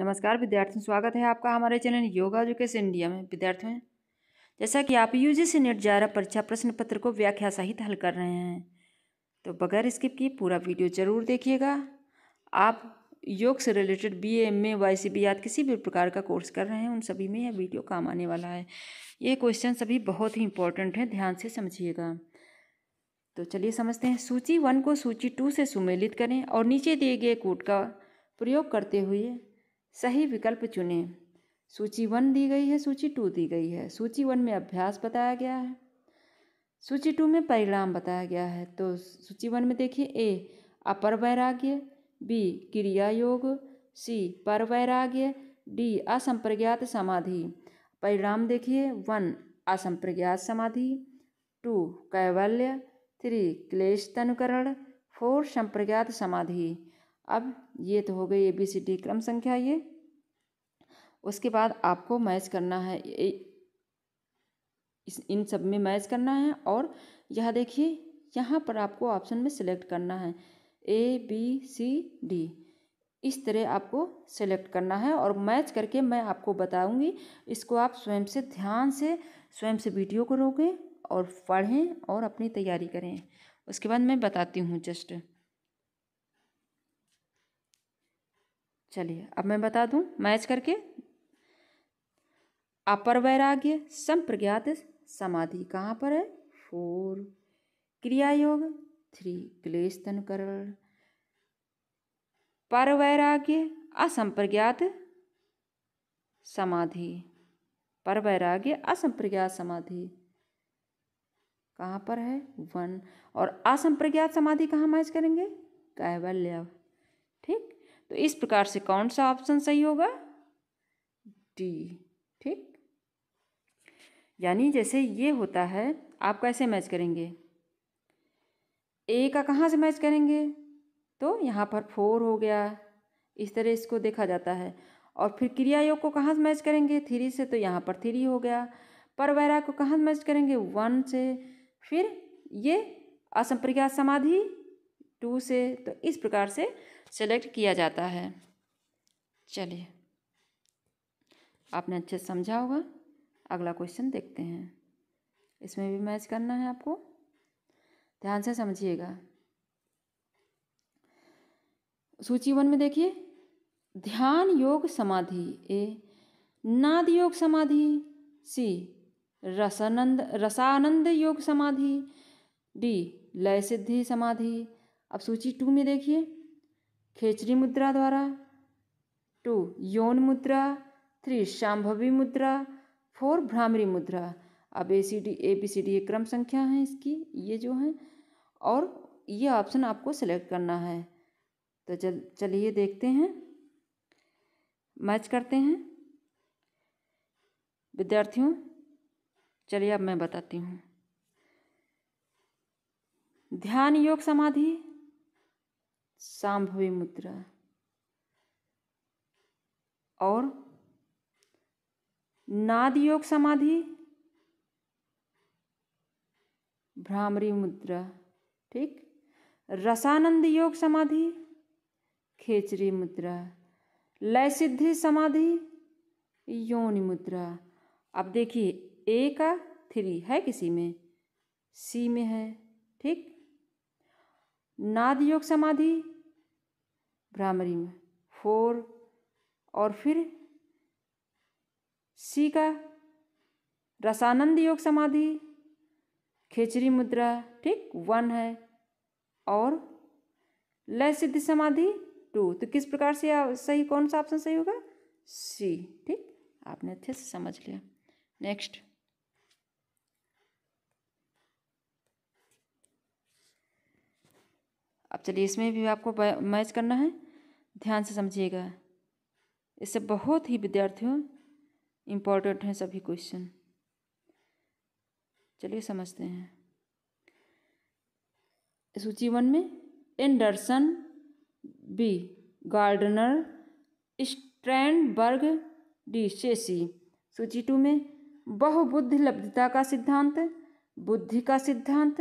नमस्कार विद्यार्थियों स्वागत है आपका हमारे चैनल योगा एजुकेशन इंडिया में विद्यार्थियों जैसा कि आप यू जी नेट जा रहा परीक्षा प्रश्न पत्र को व्याख्या सहित हल कर रहे हैं तो बगैर स्किप किए पूरा वीडियो जरूर देखिएगा आप योग से related B M A Y C B या किसी भी प्रकार का कोर्स कर रहे हैं उन सभी में यह वीडियो काम आने वाला है ये क्वेश्चन सभी बहुत ही इंपॉर्टेंट हैं ध्यान से समझिएगा तो चलिए समझते हैं सूची वन को सूची टू से सुमेलित करें और नीचे दिए गए कोड का प्रयोग करते हुए सही विकल्प चुनें सूची वन दी गई है सूची टू दी गई है सूची वन में अभ्यास बताया गया है सूची टू में परिणाम बताया गया है तो सूची वन में देखिए ए अपर वैराग्य बी क्रिया योग सी पर वैराग्य डी असंप्रज्ञात समाधि परिणाम देखिए वन असंप्रज्ञात समाधि टू कैवल्य थ्री क्लेश तनुकरण फोर संप्रज्ञात समाधि अब ये तो हो गई ए बी सी डी क्रम संख्या ये उसके बाद आपको मैच करना है इस इन सब में मैच करना है और यह देखिए यहाँ पर आपको ऑप्शन में सिलेक्ट करना है ए बी सी डी इस तरह आपको सेलेक्ट करना है और मैच करके मैं आपको बताऊंगी इसको आप स्वयं से ध्यान से स्वयं से वीडियो को रोकें और पढ़ें और अपनी तैयारी करें उसके बाद मैं बताती हूँ जस्ट चलिए अब मैं बता दूं मैच करके अपर वैराग्य संप्रज्ञात समाधि कहाँ पर है फोर क्रिया योग थ्री क्लेश तनुकरण पर वैराग्य असंप्रज्ञात समाधि पर वैराग्य असंप्रज्ञात समाधि कहाँ पर है वन और असंप्रज्ञात समाधि कहाँ मैच करेंगे कैवल्य ठीक तो इस प्रकार से कौन सा ऑप्शन सही होगा डी ठीक यानी जैसे ये होता है आप कैसे मैच करेंगे ए का कहाँ से मैच करेंगे तो यहाँ पर फोर हो गया इस तरह इसको देखा जाता है और फिर क्रिया योग को कहाँ से मैच करेंगे थ्री से तो यहाँ पर थ्री हो गया पर वैरा को कहाँ मैच करेंगे वन से फिर ये असंप्रज्ञात समाधि टू से तो इस प्रकार से सेलेक्ट किया जाता है चलिए आपने अच्छे से समझा होगा अगला क्वेश्चन देखते हैं इसमें भी मैच करना है आपको ध्यान से समझिएगा सूची वन में देखिए ध्यान योग समाधि ए नाद योग समाधि सी रसानंद रसानंद योग समाधि डी लय सिद्धि समाधि अब सूची टू में देखिए खेचरी मुद्रा द्वारा टू यौन मुद्रा थ्री शाम्भवी मुद्रा फोर भ्रामरी मुद्रा अब A C D A B C D ये क्रम संख्या है इसकी ये जो है और ये ऑप्शन आपको सेलेक्ट करना है तो चल चलिए देखते हैं मैच करते हैं विद्यार्थियों चलिए अब मैं बताती हूँ ध्यान योग समाधि सांभवी मुद्रा और नाद योग समाधि भ्रामरी मुद्रा ठीक रसानंद योग समाधि खेचरी मुद्रा लय सिद्धि समाधि योनि मुद्रा अब देखिए ए का थ्री है किसी में सी में है ठीक नाद योग समाधि भ्रामरी में फोर और फिर सी का रसानंद योग समाधि खेचरी मुद्रा ठीक वन है और लय सिद्धि समाधि टू तो किस प्रकार से सही कौन सा ऑप्शन सही होगा सी ठीक आपने अच्छे से समझ लिया नेक्स्ट अब चलिए इसमें भी आपको मैच करना है ध्यान से समझिएगा इससे बहुत ही विद्यार्थियों इम्पोर्टेंट हैं सभी क्वेश्चन चलिए समझते हैं सूची वन में Anderson B Gardner Strandberg D शेसी सूची टू में बहुबुद्धि लब्धता का सिद्धांत बुद्धि का सिद्धांत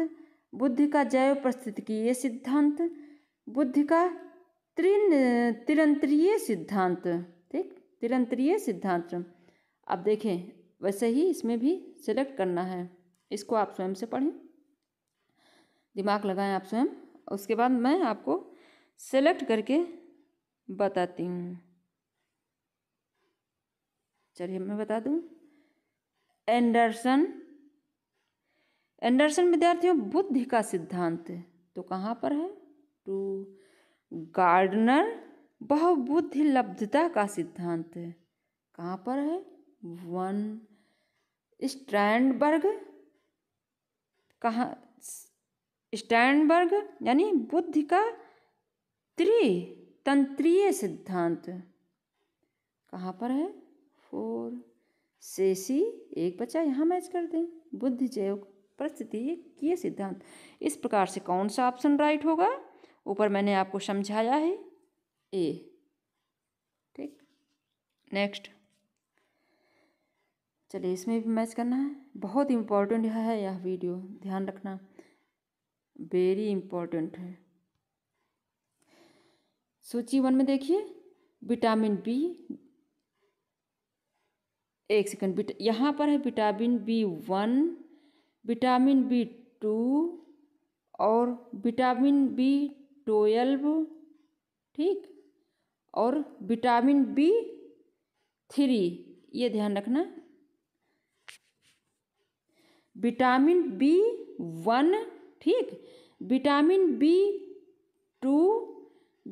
बुद्धि का जैव ये सिद्धांत बुद्धि का त्रिन तिरंतरीय सिद्धांत ठीक तिरंतरीय सिद्धांत अब देखें वैसे ही इसमें भी सिलेक्ट करना है इसको आप स्वयं से पढ़ें दिमाग लगाएं आप स्वयं उसके बाद मैं आपको सेलेक्ट करके बताती हूँ चलिए मैं बता दूँ एंडरसन एंडरसन विद्यार्थियों बुद्धि का सिद्धांत तो कहाँ पर है टू गार्डनर बहुबुद्धि लब्धता का सिद्धांत कहाँ पर है वन स्टैंडबर्ग कहाँ स्टैंडबर्ग यानी बुद्धि का त्रि सिद्धांत कहाँ पर है फोर सेसी एक बच्चा यहाँ मैच कर दें बुद्धि जयोग परिस्थितिकीय सिद्धांत इस प्रकार से कौन सा ऑप्शन राइट होगा ऊपर मैंने आपको समझाया है ए ठीक नेक्स्ट चलिए इसमें भी मैच करना है बहुत इम्पोर्टेंट है यह वीडियो ध्यान रखना वेरी इम्पोर्टेंट है सूची वन में देखिए विटामिन बी एक सेकंड यहाँ पर है vitamin B one vitamin B two और विटामिन बी ट्वेल्व ठीक और विटामिन बी थ्री ये ध्यान रखना विटामिन बी वन ठीक vitamin B two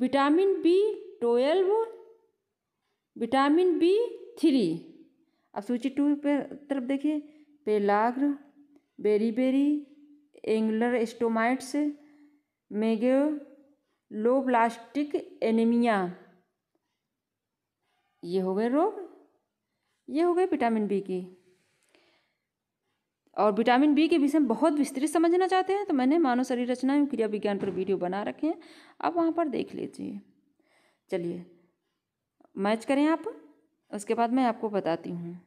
vitamin B twelve vitamin B three अब सूची टू पे तरफ देखिए पेलाग्र बेरी बेरी एंगुलर लो प्लास्टिक एनीमिया ये हो गए रोग ये हो गए विटामिन बी की और विटामिन बी के विषय में बहुत विस्तृत समझना चाहते हैं तो मैंने मानव शरीर रचना एवं क्रिया विज्ञान पर वीडियो बना रखे हैं आप वहाँ पर देख लीजिए चलिए मैच करें आप उसके बाद मैं आपको बताती हूँ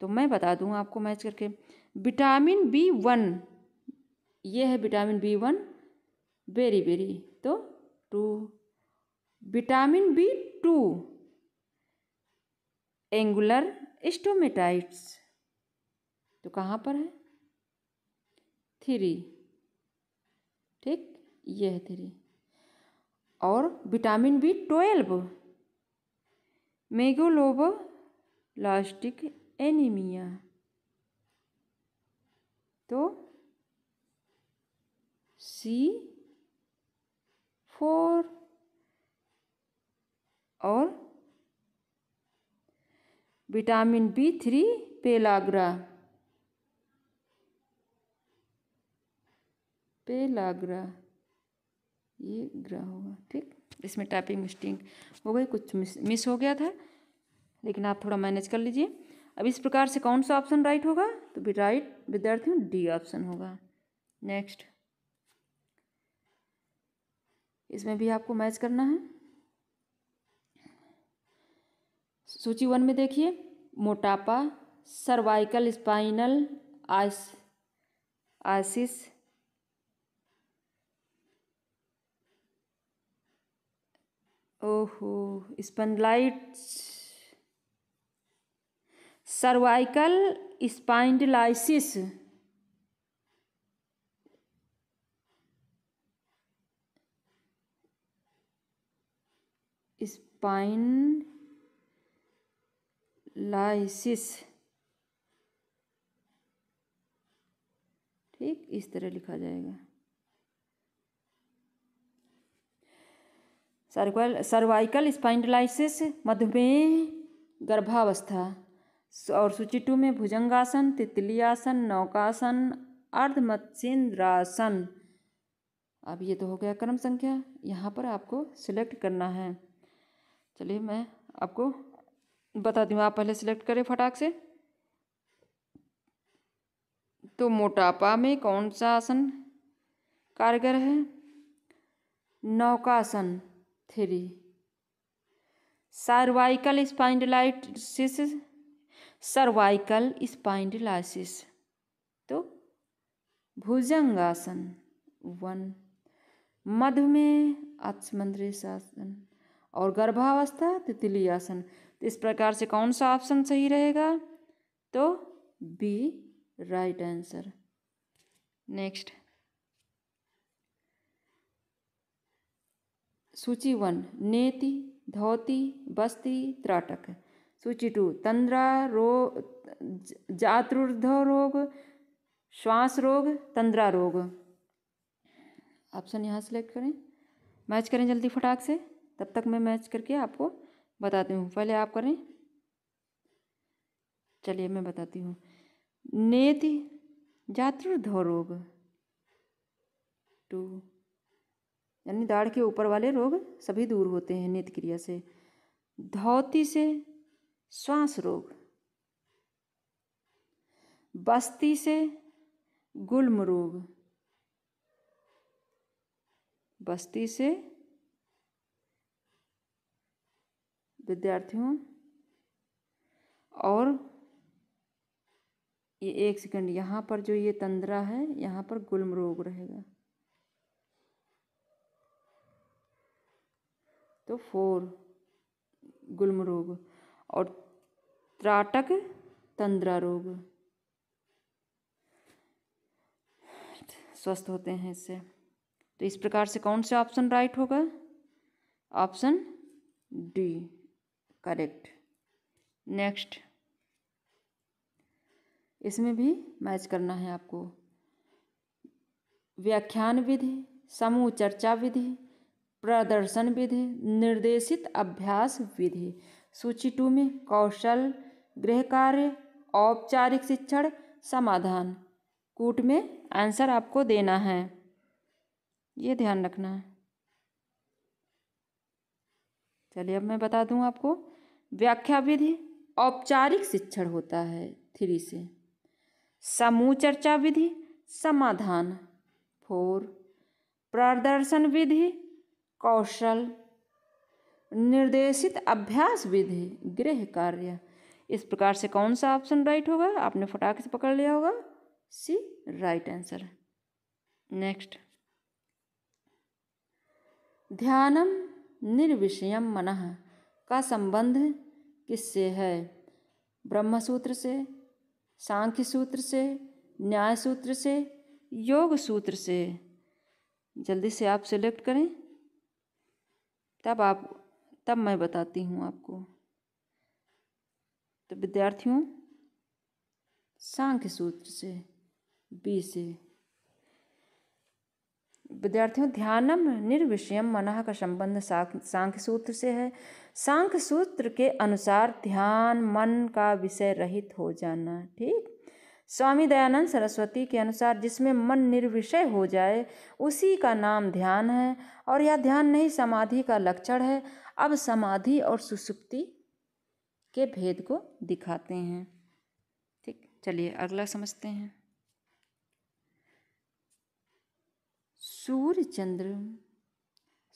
तो मैं बता दूँ आपको मैच करके विटामिन बी वन ये है vitamin B one beriberi तो two vitamin B two angular stomatitis तो कहाँ पर है थ्री ठीक यह है थ्री और vitamin B twelve megaloblastic anaemia तो सी फोर और vitamin B three pellagra pellagra ये ग्रह होगा ठीक इसमें टाइपिंग मिस्टिंग हो गई कुछ मिस मिस हो गया था लेकिन आप थोड़ा मैनेज कर लीजिए अब इस प्रकार से कौन सा ऑप्शन राइट होगा तो भी राइट विद्यार्थियों डी ऑप्शन होगा नेक्स्ट इसमें भी आपको मैच करना है सूची वन में देखिए मोटापा सर्वाइकल स्पाइनल आइस आसिस ओहो spondylitis cervical spondylosis spondylolysis ठीक इस तरह लिखा जाएगा सर्वाइकल सर्वाइकल स्पाइंडलाइसिस मधुमेह गर्भावस्था और सूची टू में भुजंगासन तितलियासन नौकासन अर्धमत्सेंद्रासन अब ये तो हो गया क्रम संख्या यहाँ पर आपको सिलेक्ट करना है चलिए मैं आपको बता दूँ आप पहले सिलेक्ट करें फटाक से तो मोटापा में कौन सा आसन कारगर है नौकासन थ्री सार्वाइकल स्पाइंडलाइटिस सर्वाइकल स्पाइंडिलाइसिस तो भुजंगासन वन मधुमेह आत्मंद्रेशासन और गर्भावस्था तितली आसन तो इस प्रकार से कौन सा ऑप्शन सही रहेगा तो बी राइट आंसर नेक्स्ट सूची वन नेति धोती बस्ती त्राटक सूची टू तंद्रा रोग जातुर्ध रोग श्वास रोग तंद्रा रोग ऑप्शन यहाँ सेलेक्ट करें मैच करें जल्दी फटाक से तब तक मैं मैच करके आपको बताती हूँ पहले आप करें चलिए मैं बताती हूँ नेति जातुर्ध रोग टू यानी दाढ़ के ऊपर वाले रोग सभी दूर होते हैं नेत क्रिया से धौती से श्वास रोग बस्ती से गुलम रोग बस्ती से विद्यार्थियों और ये एक सेकंड यहाँ पर जो ये तंद्रा है यहाँ पर गुल्म रोग रहेगा तो फोर गुल्म रोग और त्राटक तंद्रा रोग स्वस्थ होते हैं इससे तो इस प्रकार से कौन सा ऑप्शन राइट होगा ऑप्शन डी करेक्ट नेक्स्ट इसमें भी मैच करना है आपको व्याख्यान विधि समूह चर्चा विधि प्रदर्शन विधि निर्देशित अभ्यास विधि सूची टू में कौशल गृह कार्य औपचारिक शिक्षण समाधान कूट में आंसर आपको देना है ये ध्यान रखना है चलिए अब मैं बता दूं आपको व्याख्या विधि औपचारिक शिक्षण होता है थ्री से समूह चर्चा विधि समाधान फोर प्रदर्शन विधि कौशल निर्देशित अभ्यास विधि गृह कार्य इस प्रकार से कौन सा ऑप्शन राइट होगा आपने फटाक से पकड़ लिया होगा सी राइट आंसर नेक्स्ट ध्यानम निर्विषयम मन का संबंध किससे है ब्रह्म सूत्र से सांख्य सूत्र से न्याय सूत्र से योग सूत्र से जल्दी से आप सेलेक्ट करें तब आप तब मैं बताती हूँ आपको तो विद्यार्थियों सांख्य सूत्र से बी से विद्यार्थियों ध्यानम निर्विषयम मनः का संबंध सांख्य सूत्र से है सांख्य सूत्र के अनुसार ध्यान मन का विषय रहित हो जाना ठीक स्वामी दयानंद सरस्वती के अनुसार जिसमें मन निर्विषय हो जाए उसी का नाम ध्यान है और यह ध्यान नहीं समाधि का लक्षण है अब समाधि और सुसुप्ति के भेद को दिखाते हैं ठीक चलिए अगला समझते हैं सूर्य चंद्र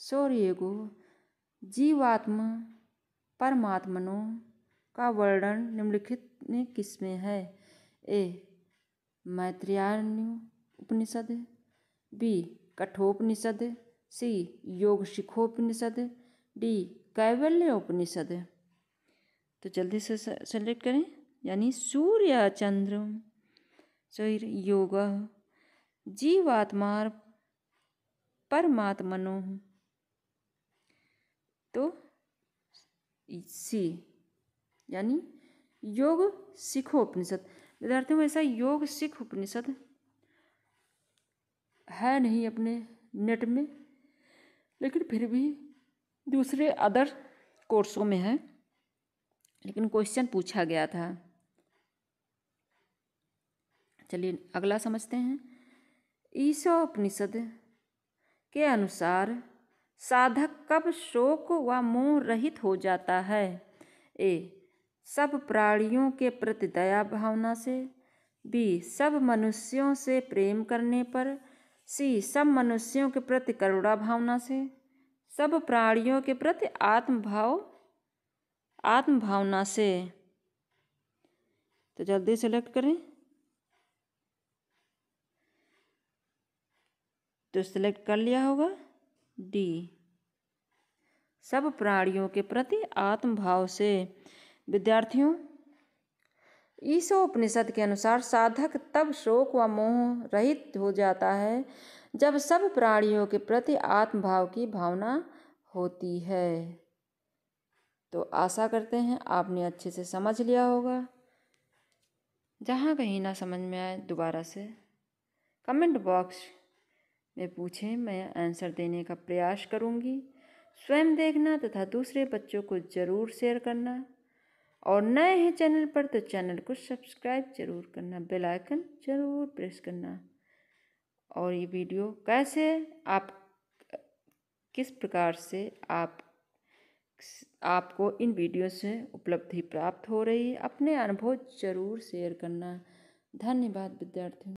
सौर्यगो जीवात्मा परमात्मनों का वर्णन निम्नलिखित में किसमें है ए मैत्रियाण्य उपनिषद बी कठोपनिषद सी योग शिखोपनिषद डी कैवल्य उपनिषद तो जल्दी से सेलेक्ट करें यानी सूर्य चंद्र शरीर योग जीवात्मा परमात्मनो तो सी यानी योग सिख उपनिषद विद्यार्थियों ऐसा योग सिख उपनिषद है नहीं अपने नेट में लेकिन फिर भी दूसरे अदर कोर्सों में है लेकिन क्वेश्चन पूछा गया था चलिए अगला समझते हैं ईशो उपनिषद के अनुसार साधक कब शोक व मोह रहित हो जाता है ए सब प्राणियों के प्रति दया भावना से बी सब मनुष्यों से प्रेम करने पर सी सब मनुष्यों के प्रति करुणा भावना से सब प्राणियों के प्रति आत्मभाव आत्म भावना से तो जल्दी सेलेक्ट करें तो सिलेक्ट कर लिया होगा डी सब प्राणियों के प्रति आत्मभाव से विद्यार्थियों ईसो उपनिषद के अनुसार साधक तब शोक व मोह रहित हो जाता है जब सब प्राणियों के प्रति आत्मभाव की भावना होती है तो आशा करते हैं आपने अच्छे से समझ लिया होगा जहाँ कहीं ना समझ में आए दोबारा से कमेंट बॉक्स में पूछें मैं आंसर देने का प्रयास करूँगी स्वयं देखना तथा दूसरे बच्चों को ज़रूर शेयर करना और नए हैं चैनल पर तो चैनल को सब्सक्राइब जरूर करना बेल आइकन ज़रूर प्रेस करना और ये वीडियो कैसे आप किस प्रकार से आप आपको इन वीडियो से उपलब्धि प्राप्त हो रही है अपने अनुभव जरूर शेयर करना धन्यवाद विद्यार्थियों